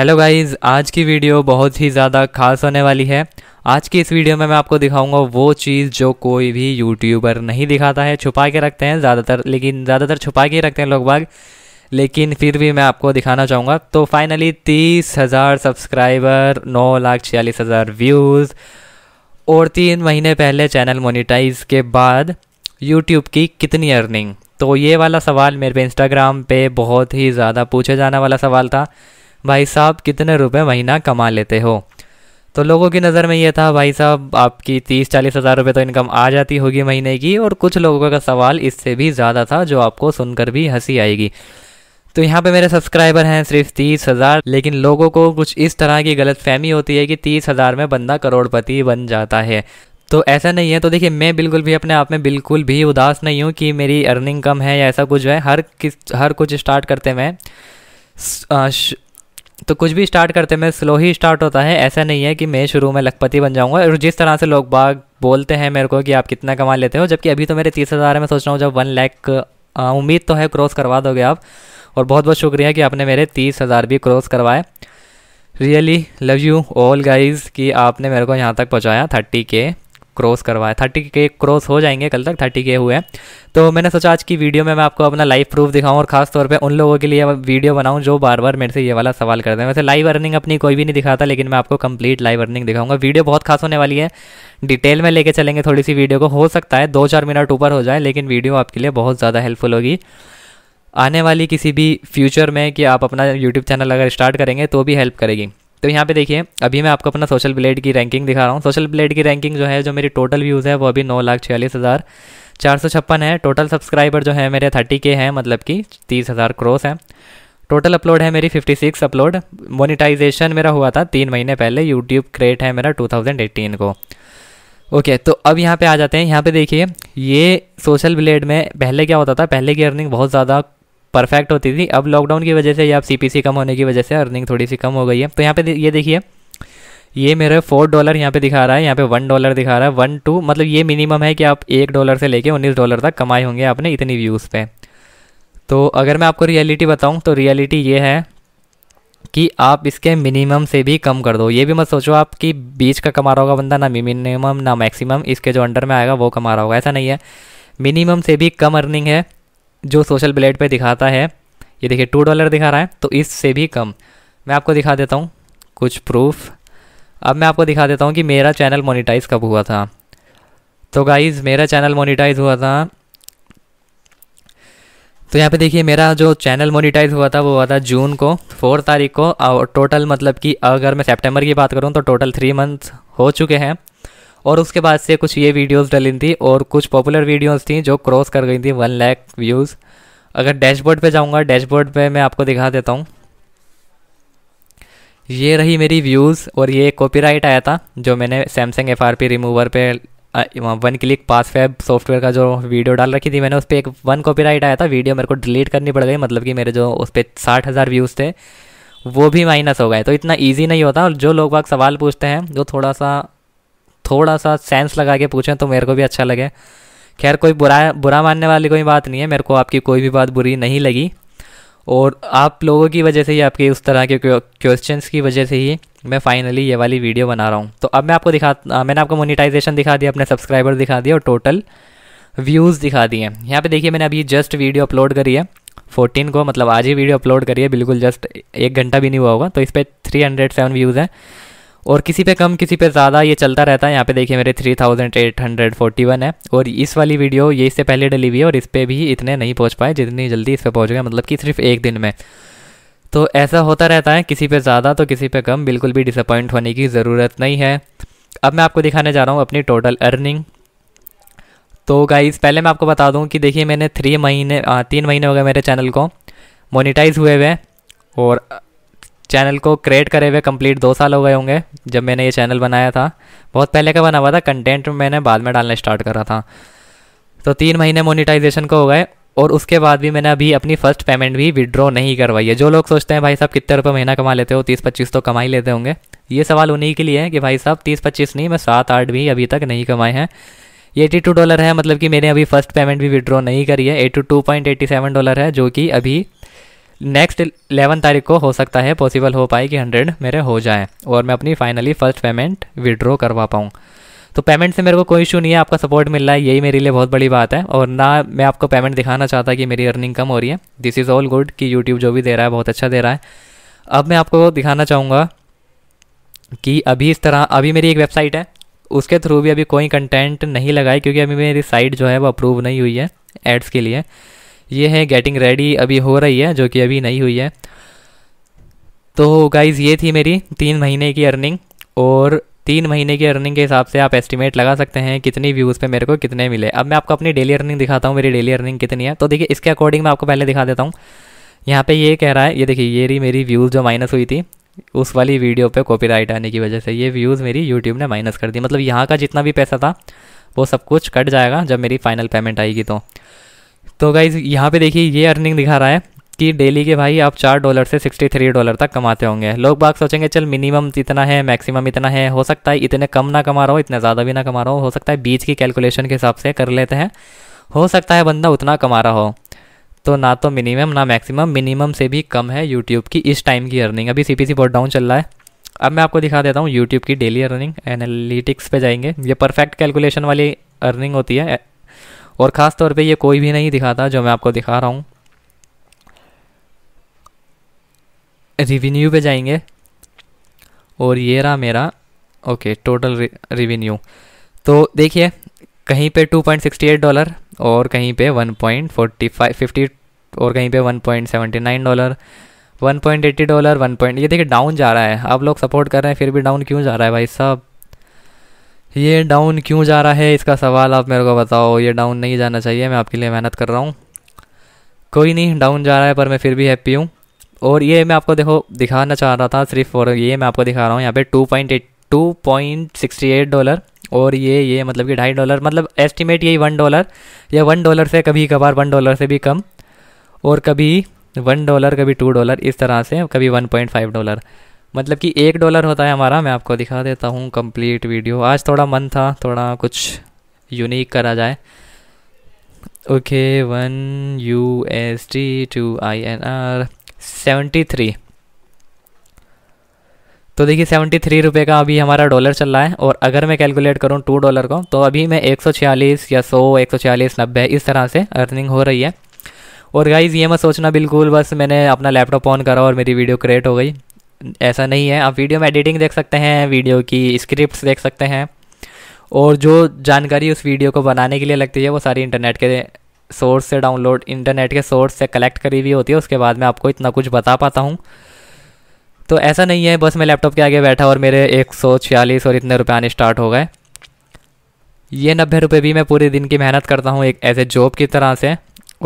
Hello guys आज की video बहुत ही ज़्यादा खास होने वाली है आज की इस वीडियो में मैं आपको दिखाऊंगा वो चीज़ जो कोई भी यूट्यूबर नहीं दिखाता है छुपा के रखते हैं ज़्यादातर लेकिन ज़्यादातर छुपा के रखते हैं लोग बाग लेकिन फिर भी मैं आपको दिखाना चाहूँगा तो फाइनली तीस हज़ार सब्सक्राइबर नौ लाख छियालीस हज़ार व्यूज़ और तीन महीने पहले चैनल मोनिटाइज के बाद यूट्यूब की कितनी अर्निंग तो ये वाला सवाल मेरे पे इंस्टाग्राम पे बहुत ही ज़्यादा पूछे जाने वाला सवाल था भाई साहब कितने रुपए महीना कमा लेते हो तो लोगों की नज़र में ये था भाई साहब आपकी तीस चालीस हज़ार रुपये तो इनकम आ जाती होगी महीने की और कुछ लोगों का सवाल इससे भी ज़्यादा था जो आपको सुनकर भी हंसी आएगी तो यहाँ पे मेरे सब्सक्राइबर हैं सिर्फ तीस हज़ार लेकिन लोगों को कुछ इस तरह की गलत फहमी होती है कि तीस हज़ार में बंदा करोड़पति बन जाता है तो ऐसा नहीं है तो देखिए मैं बिल्कुल भी अपने आप में बिल्कुल भी उदास नहीं हूँ कि मेरी अर्निंग कम है या ऐसा कुछ है हर किस हर कुछ स्टार्ट करते मैं तो कुछ भी स्टार्ट करते में स्लो ही स्टार्ट होता है ऐसा नहीं है कि मैं शुरू में लखपति बन जाऊंगा और जिस तरह से लोग बाग बोलते हैं मेरे को कि आप कितना कमा लेते हो जबकि अभी तो मेरे तीस हज़ार में सोच रहा हूँ जब वन लैक उम्मीद तो है क्रॉस करवा दोगे आप और बहुत बहुत शुक्रिया कि आपने मेरे तीस हज़ार भी क्रॉस करवाए really love you all guys कि आपने मेरे को यहाँ तक पहुँचाया थर्टी के क्रॉस करवाया थर्टी के क्रॉस हो जाएंगे कल तक थर्टी के हुए हैं तो मैंने सोचा आज की वीडियो में मैं आपको अपना लाइव प्रूफ दिखाऊँ और खास तौर पे उन लोगों के लिए वीडियो बनाऊँ जो बार बार मेरे से ये वाला सवाल करते हैं वैसे लाइव अर्निंग अपनी कोई भी नहीं दिखाता लेकिन मैं आपको कंप्लीट लाइव अर्निंग दिखाऊंगा वीडियो बहुत खास होने वाली है डिटेल में लेके चलेंगे थोड़ी सी वीडियो को हो सकता है दो चार मिनट ऊपर हो जाए लेकिन वीडियो आपके लिए बहुत ज़्यादा हेल्पफुल होगी आने वाली किसी भी फ्यूचर में कि आप अपना यूट्यूब चैनल अगर स्टार्ट करेंगे तो भी हेल्प करेगी तो यहाँ पे देखिए अभी मैं आपको अपना सोशल ब्लेड की रैंकिंग दिखा रहा हूँ सोशल ब्लेड की रैंकिंग जो है जो मेरी टोटल व्यूज़ है वो अभी नौ लाख छियालीस हज़ार चार सौ छप्पन है टोटल सब्सक्राइबर जो है मेरे थर्टी के हैं मतलब कि तीस हज़ार क्रॉस हैं टोटल अपलोड है मेरी फिफ्टी सिक्स अपलोड मोनिटाइजेशन मेरा हुआ था तीन महीने पहले यूट्यूब क्रिएट है मेरा टू थाउजेंड एटीन को ओके okay, तो अब यहाँ पे आ जाते हैं यहाँ पे देखिए ये सोशल ब्लेड में पहले क्या होता था पहले की अर्निंग बहुत ज़्यादा परफेक्ट होती थी अब लॉकडाउन की वजह से या अब सी कम होने की वजह से अर्निंग थोड़ी सी कम हो गई है तो यहाँ पे ये देखिए ये मेरे फोर डॉलर यहाँ पे दिखा रहा है यहाँ पे वन डॉलर दिखा रहा है वन टू मतलब ये मिनिमम है कि आप एक डॉलर से लेके उन्नीस डॉलर तक कमाए होंगे आपने इतनी व्यूज़ पे तो अगर मैं आपको रियलिटी बताऊँ तो रियलिटी ये है कि आप इसके मिनिमम से भी कम कर दो ये भी मत सोचो आप कि बीच का कमा रहा होगा बंदा ना मिनिमम ना मैक्सिमम इसके जो अंडर में आएगा वो कमा रहा होगा ऐसा नहीं है मिनिमम से भी कम अर्निंग है जो सोशल ब्लेड पे दिखाता है ये देखिए टू डॉलर दिखा रहा है तो इससे भी कम मैं आपको दिखा देता हूँ कुछ प्रूफ अब मैं आपको दिखा देता हूँ कि मेरा चैनल मोनिटाइज कब हुआ था तो गाइज़ मेरा चैनल मोनिटाइज हुआ था तो यहाँ पे देखिए मेरा जो चैनल मोनिटाइज हुआ था वो हुआ था जून को फोर तारीख को और टोटल मतलब कि अगर मैं सेप्टेम्बर की बात करूँ तो टोटल थ्री मंथ हो चुके हैं और उसके बाद से कुछ ये वीडियोस डली थी और कुछ पॉपुलर वीडियोस थी जो क्रॉस कर गई थी वन लैक व्यूज़ अगर डैशबोर्ड पे जाऊँगा डैशबोर्ड पे मैं आपको दिखा देता हूँ ये रही मेरी व्यूज़ और ये कॉपीराइट आया था जो मैंने सैमसंग एफ रिमूवर पे वन क्लिक पास फैब सॉफ्टवेयर का जो वीडियो डाल रखी थी मैंने उस पर एक वन कॉपीराइट आया था वीडियो मेरे को डिलीट करनी पड़ गई मतलब कि मेरे जो उस पर साठ हज़ार व्यूज़ थे वो भी माइनस हो गए तो इतना ईजी नहीं होता और जो लोग बाग सवाल पूछते हैं जो थोड़ा सा थोड़ा सा सेंस लगा के पूछें तो मेरे को भी अच्छा लगे खैर कोई बुरा बुरा मानने वाली कोई बात नहीं है मेरे को आपकी कोई भी बात बुरी नहीं लगी और आप लोगों की वजह से ही आपके उस तरह के क्वेश्चंस की वजह से ही मैं फाइनली ये वाली वीडियो बना रहा हूँ तो अब मैं आपको दिखा आ, मैंने आपको मोनिटाइजेशन दिखा दिया अपने सब्सक्राइबर दिखा दिए और टोटल व्यूज़ दिखा दिए यहाँ पे देखिए मैंने अभी जस्ट वीडियो अपलोड करी है फोर्टीन को मतलब आज ही वीडियो अपलोड करी है बिल्कुल जस्ट एक घंटा भी नहीं हुआ होगा तो इस पर थ्री व्यूज़ हैं और किसी पे कम किसी पे ज़्यादा ये चलता रहता है यहाँ पे देखिए मेरे 3841 है और इस वाली वीडियो ये इससे पहले डली हुई है और इस पर भी इतने नहीं पहुँच पाए जितनी जल्दी इस पर पहुँच गए मतलब कि सिर्फ एक दिन में तो ऐसा होता रहता है किसी पे ज़्यादा तो किसी पे कम बिल्कुल भी डिसअपॉइंट होने की ज़रूरत नहीं है अब मैं आपको दिखाने जा रहा हूँ अपनी टोटल अर्निंग तो गाइज़ पहले मैं आपको बता दूँ कि देखिए मैंने थ्री महीने तीन महीने हो गए मेरे चैनल को मोनिटाइज हुए हुए और चैनल को क्रिएट करे हुए कंप्लीट दो साल हो गए होंगे जब मैंने ये चैनल बनाया था बहुत पहले का बना हुआ था कंटेंट मैंने बाद में डालना स्टार्ट करा था तो तीन महीने मोनिटाइजेशन को हो गए और उसके बाद भी मैंने अभी अपनी फर्स्ट पेमेंट भी विड्रॉ नहीं करवाई है जो लोग सोचते हैं भाई साहब कितने रुपये महीना कमा लेते हो तीस पच्चीस तो कमा ही लेते होंगे ये सवाल उन्हीं के लिए है कि भाई साहब तीस पच्चीस नहीं मैं सात आठ भी अभी तक नहीं कमाए हैं ये एटी टू डॉलर है मतलब कि मैंने अभी फर्स्ट पेमेंट भी विड्रॉ नहीं करी है eighty two point eighty seven dollar है जो कि अभी नेक्स्ट इलेवन तारीख को हो सकता है पॉसिबल हो पाए कि हंड्रेड मेरे हो जाएँ और मैं अपनी फाइनली फर्स्ट पेमेंट विड्रॉ करवा पाऊँ तो पेमेंट से मेरे को कोई इशू नहीं है आपका सपोर्ट मिल रहा है यही मेरे लिए बहुत बड़ी बात है और ना मैं आपको पेमेंट दिखाना चाहता कि मेरी अर्निंग कम हो रही है दिस इज़ ऑल गुड कि यूट्यूब जो भी दे रहा है बहुत अच्छा दे रहा है अब मैं आपको दिखाना चाहूँगा कि अभी इस तरह अभी मेरी एक वेबसाइट है उसके थ्रू भी अभी कोई कंटेंट नहीं लगाए क्योंकि अभी मेरी साइट जो है वो अप्रूव नहीं हुई है एड्स के लिए ये है गेटिंग रेडी अभी हो रही है जो कि अभी नहीं हुई है तो गाइज़ ये थी मेरी तीन महीने की अर्निंग और तीन महीने की अर्निंग के हिसाब से आप एस्टिमेट लगा सकते हैं कितनी व्यूज़ पे मेरे को कितने मिले अब मैं आपको अपनी डेली अर्निंग दिखाता हूँ मेरी डेली अर्निंग कितनी है तो देखिए इसके अकॉर्डिंग मैं आपको पहले दिखा देता हूँ यहाँ पे ये कह रहा है ये देखिए ये रही मेरी व्यूज़ जो माइनस हुई थी उस वाली वीडियो पर कॉपी आने की वजह से ये व्यूज़ मेरी यूट्यूब ने माइनस कर दी मतलब यहाँ का जितना भी पैसा था वो सब कुछ कट जाएगा जब मेरी फाइनल पेमेंट आएगी तो तो गाइज यहाँ पे देखिए ये अर्निंग दिखा रहा है कि डेली के भाई आप चार डॉलर से सिक्सटी थ्री डॉलर तक कमाते होंगे लोग बाग सोचेंगे चल मिनिमम इतना है मैक्सिमम इतना है हो सकता है इतने कम ना कमा रहा हो इतना ज़्यादा भी ना कमा रहा हो हो सकता है बीच की कैलकुलेशन के हिसाब से कर लेते हैं हो सकता है बंदा उतना कमा रहा हो तो ना तो मिनिमम ना मैक्सिमम मिनिमम से भी कम है यूट्यूब की इस टाइम की अर्निंग अभी सी पी बहुत डाउन चल रहा है अब मैं आपको दिखा देता हूँ यूट्यूब की डेली अर्निंग एनालिटिक्स पे जाएंगे ये परफेक्ट कैलकुलेशन वाली अर्निंग होती है और ख़ास तौर पे ये कोई भी नहीं दिखाता जो मैं आपको दिखा रहा हूँ रिवेन्यू पे जाएंगे और ये रहा मेरा ओके टोटल रिवेन्यू तो देखिए कहीं पे 2.68 डॉलर और कहीं पे 1.45 50 और कहीं पे 1.79 डॉलर 1.80 डॉलर 1. ये देखिए डाउन जा रहा है आप लोग सपोर्ट कर रहे हैं फिर भी डाउन क्यों जा रहा है भाई साहब ये डाउन क्यों जा रहा है इसका सवाल आप मेरे को बताओ ये डाउन नहीं जाना चाहिए मैं आपके लिए मेहनत कर रहा हूँ कोई नहीं डाउन जा रहा है पर मैं फिर भी हैप्पी हूँ और ये मैं आपको देखो दिखाना चाह रहा था सिर्फ और ये मैं आपको दिखा रहा हूँ यहाँ पे two point eight two point sixty eight dollar और ये ये मतलब कि ढाई डॉलर मतलब एस्टिमेट यही वन डॉलर या वन डॉलर से कभी कभार वन डॉलर से भी कम और कभी वन डॉलर कभी टू डॉलर इस तरह से कभी वन पॉइंट फाइव डॉलर मतलब कि एक डॉलर होता है हमारा मैं आपको दिखा देता हूँ कंप्लीट वीडियो आज थोड़ा मन था थोड़ा कुछ यूनिक करा जाए okay one U S T to I N R seventy three तो देखिए सेवेंटी थ्री रुपये का अभी हमारा डॉलर चल रहा है और अगर मैं कैलकुलेट करूँ टू डॉलर को तो अभी मैं एक सौ छियालीस या सौ एक सौ छियालीस नब्बे इस तरह से अर्निंग हो रही है और गाइज़ ये मत सोचना बिल्कुल बस मैंने अपना लैपटॉप ऑन करा और मेरी वीडियो क्रिएट हो गई ऐसा नहीं है आप वीडियो में एडिटिंग देख सकते हैं वीडियो की स्क्रिप्ट देख सकते हैं और जो जानकारी उस वीडियो को बनाने के लिए लगती है वो सारी इंटरनेट के सोर्स से डाउनलोड इंटरनेट के सोर्स से कलेक्ट करी हुई होती है उसके बाद मैं आपको इतना कुछ बता पाता हूँ तो ऐसा नहीं है बस मैं लैपटॉप के आगे बैठा और मेरे एक और इतने रुपये आने स्टार्ट हो गए ये नब्बे रुपये भी मैं पूरे दिन की मेहनत करता हूँ एक ऐसे जॉब की तरह से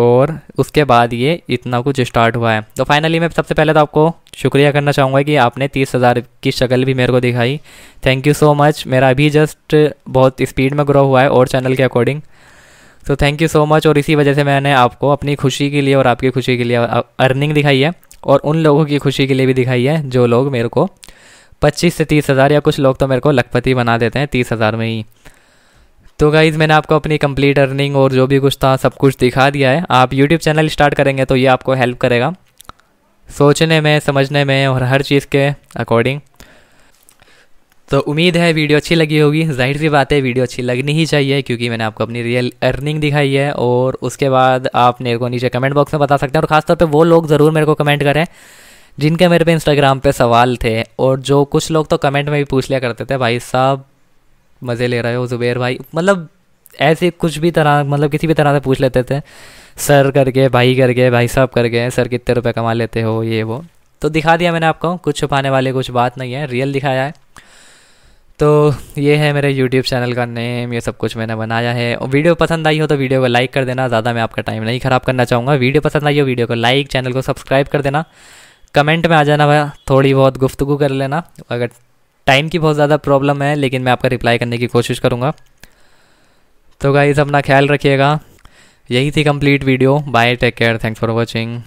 और उसके बाद ये इतना कुछ स्टार्ट हुआ है तो फाइनली मैं सबसे पहले तो आपको शुक्रिया करना चाहूँगा कि आपने तीस हज़ार की शक्ल भी मेरे को दिखाई थैंक यू सो मच मेरा अभी जस्ट बहुत स्पीड में ग्रो हुआ है और चैनल के अकॉर्डिंग तो थैंक यू सो मच और इसी वजह से मैंने आपको अपनी खुशी के लिए और आपकी खुशी के लिए अर्निंग दिखाई है और उन लोगों की खुशी के लिए भी दिखाई है जो लोग मेरे को पच्चीस से तीस हज़ार या कुछ लोग तो मेरे को लखपति बना देते हैं तीस हज़ार में ही तो गाइज़ मैंने आपको अपनी कंप्लीट अर्निंग और जो भी कुछ था सब कुछ दिखा दिया है आप यूट्यूब चैनल स्टार्ट करेंगे तो ये आपको हेल्प करेगा सोचने में समझने में और हर चीज़ के अकॉर्डिंग तो उम्मीद है वीडियो अच्छी लगी होगी जाहिर सी बात है वीडियो अच्छी लगनी ही चाहिए क्योंकि मैंने आपको अपनी रियल अर्निंग दिखाई है और उसके बाद आप मेरे को नीचे कमेंट बॉक्स में बता सकते हैं और ख़ासतौर पे वो लोग ज़रूर मेरे को कमेंट करें जिनके मेरे पे इंस्टाग्राम पे सवाल थे और जो कुछ लोग तो कमेंट में भी पूछ लिया करते थे भाई साहब मज़े ले रहे हो ज़ुबैर भाई मतलब ऐसे कुछ भी तरह मतलब किसी भी तरह से पूछ लेते थे सर करके भाई करके भाई साहब करके सर कितने रुपए कमा लेते हो ये वो तो दिखा दिया मैंने आपको कुछ छुपाने वाले कुछ बात नहीं है रियल दिखाया है तो ये है मेरे YouTube चैनल का नेम ये सब कुछ मैंने बनाया है और वीडियो पसंद आई हो तो वीडियो को लाइक कर देना ज़्यादा मैं आपका टाइम नहीं ख़राब करना चाहूँगा वीडियो पसंद आई हो वीडियो को लाइक चैनल को सब्सक्राइब कर देना कमेंट में आ जाना भाई थोड़ी बहुत गुफ्तगु कर लेना अगर टाइम की बहुत ज़्यादा प्रॉब्लम है लेकिन मैं आपका रिप्लाई करने की कोशिश करूँगा तो गाइज़ अपना ख्याल रखिएगा यही थी complete video bye take care thanks for watching